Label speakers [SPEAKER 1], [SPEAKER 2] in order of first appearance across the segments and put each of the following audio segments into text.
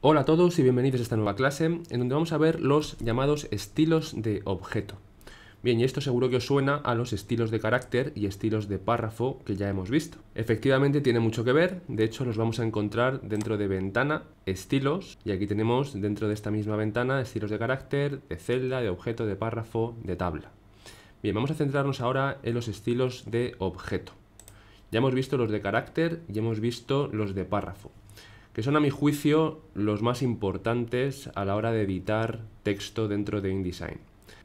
[SPEAKER 1] Hola a todos y bienvenidos a esta nueva clase en donde vamos a ver los llamados estilos de objeto. Bien, y esto seguro que os suena a los estilos de carácter y estilos de párrafo que ya hemos visto. Efectivamente tiene mucho que ver, de hecho los vamos a encontrar dentro de ventana, estilos, y aquí tenemos dentro de esta misma ventana estilos de carácter, de celda, de objeto, de párrafo, de tabla. Bien, vamos a centrarnos ahora en los estilos de objeto. Ya hemos visto los de carácter y hemos visto los de párrafo que son a mi juicio los más importantes a la hora de editar texto dentro de InDesign.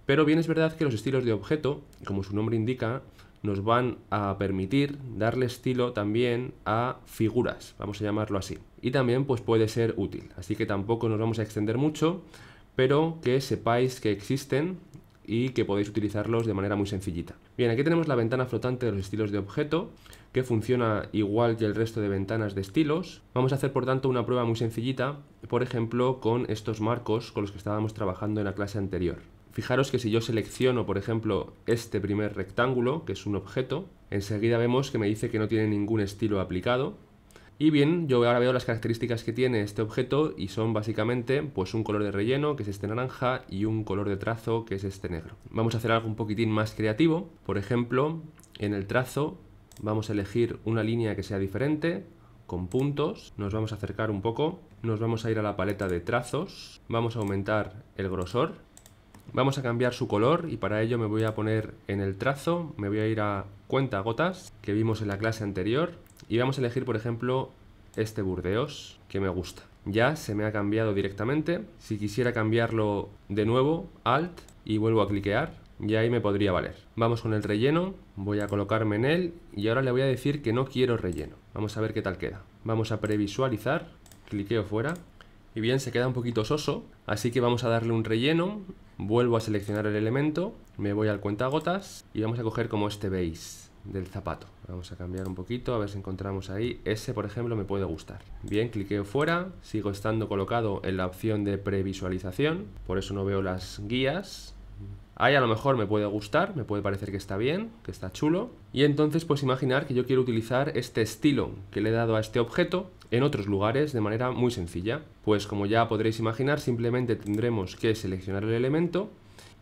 [SPEAKER 1] Pero bien es verdad que los estilos de objeto, como su nombre indica, nos van a permitir darle estilo también a figuras, vamos a llamarlo así. Y también pues puede ser útil, así que tampoco nos vamos a extender mucho, pero que sepáis que existen y que podéis utilizarlos de manera muy sencillita. Bien, aquí tenemos la ventana flotante de los estilos de objeto, que funciona igual que el resto de ventanas de estilos. Vamos a hacer por tanto una prueba muy sencillita, por ejemplo con estos marcos con los que estábamos trabajando en la clase anterior. Fijaros que si yo selecciono, por ejemplo, este primer rectángulo, que es un objeto, enseguida vemos que me dice que no tiene ningún estilo aplicado, y bien, yo ahora veo las características que tiene este objeto y son básicamente pues un color de relleno, que es este naranja, y un color de trazo, que es este negro. Vamos a hacer algo un poquitín más creativo. Por ejemplo, en el trazo vamos a elegir una línea que sea diferente, con puntos, nos vamos a acercar un poco, nos vamos a ir a la paleta de trazos, vamos a aumentar el grosor, vamos a cambiar su color y para ello me voy a poner en el trazo, me voy a ir a cuenta gotas que vimos en la clase anterior y vamos a elegir, por ejemplo, este Burdeos, que me gusta. Ya se me ha cambiado directamente. Si quisiera cambiarlo de nuevo, Alt, y vuelvo a cliquear, y ahí me podría valer. Vamos con el relleno, voy a colocarme en él, y ahora le voy a decir que no quiero relleno. Vamos a ver qué tal queda. Vamos a previsualizar, cliqueo fuera, y bien, se queda un poquito soso, así que vamos a darle un relleno, vuelvo a seleccionar el elemento, me voy al cuentagotas, y vamos a coger como este veis del zapato. Vamos a cambiar un poquito, a ver si encontramos ahí. Ese, por ejemplo, me puede gustar. Bien, cliqueo fuera, sigo estando colocado en la opción de previsualización, por eso no veo las guías. Ahí a lo mejor me puede gustar, me puede parecer que está bien, que está chulo. Y entonces pues imaginar que yo quiero utilizar este estilo que le he dado a este objeto en otros lugares de manera muy sencilla. Pues como ya podréis imaginar, simplemente tendremos que seleccionar el elemento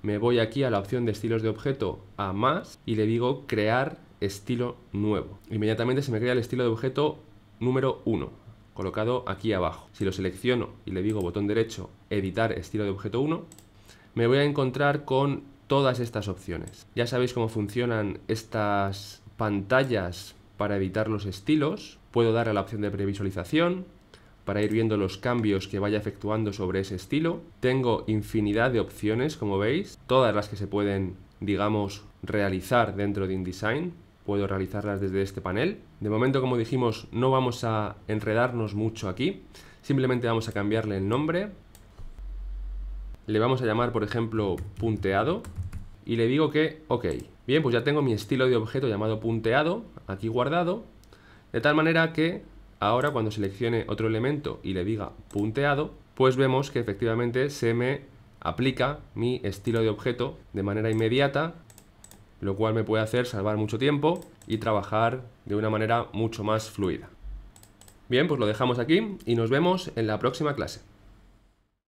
[SPEAKER 1] me voy aquí a la opción de estilos de objeto a más y le digo crear estilo nuevo. Inmediatamente se me crea el estilo de objeto número 1, colocado aquí abajo. Si lo selecciono y le digo botón derecho, editar estilo de objeto 1, me voy a encontrar con todas estas opciones. Ya sabéis cómo funcionan estas pantallas para editar los estilos. Puedo dar a la opción de previsualización, para ir viendo los cambios que vaya efectuando sobre ese estilo. Tengo infinidad de opciones, como veis, todas las que se pueden, digamos, realizar dentro de InDesign puedo realizarlas desde este panel. De momento, como dijimos, no vamos a enredarnos mucho aquí. Simplemente vamos a cambiarle el nombre. Le vamos a llamar, por ejemplo, punteado. Y le digo que OK. Bien, pues ya tengo mi estilo de objeto llamado punteado aquí guardado. De tal manera que ahora cuando seleccione otro elemento y le diga punteado, pues vemos que efectivamente se me aplica mi estilo de objeto de manera inmediata lo cual me puede hacer salvar mucho tiempo y trabajar de una manera mucho más fluida. Bien, pues lo dejamos aquí y nos vemos en la próxima clase.